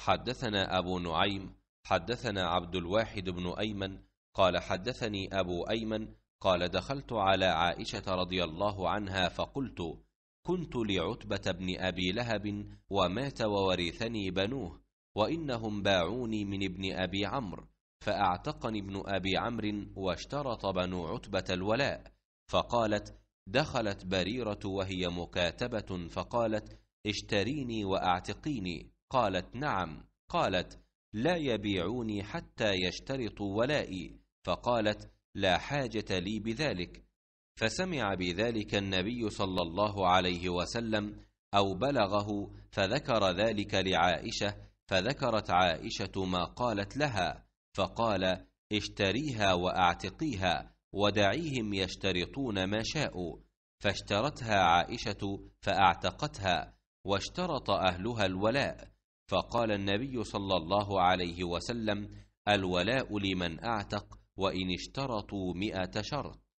حدثنا أبو نعيم حدثنا عبد الواحد بن أيمن قال حدثني أبو أيمن قال دخلت على عائشة رضي الله عنها فقلت كنت لعتبة بن أبي لهب ومات وورثني بنوه وإنهم باعوني من ابن أبي عمرو فأعتقني ابن أبي عمرو واشترط بنو عتبة الولاء فقالت دخلت بريرة وهي مكاتبة فقالت اشتريني وأعتقيني قالت نعم قالت لا يبيعوني حتى يشترطوا ولائي فقالت لا حاجه لي بذلك فسمع بذلك النبي صلى الله عليه وسلم او بلغه فذكر ذلك لعائشه فذكرت عائشه ما قالت لها فقال اشتريها واعتقيها ودعيهم يشترطون ما شاءوا فاشترتها عائشه فاعتقتها واشترط اهلها الولاء فقال النبي صلى الله عليه وسلم الولاء لمن اعتق وان اشترطوا مئه شرط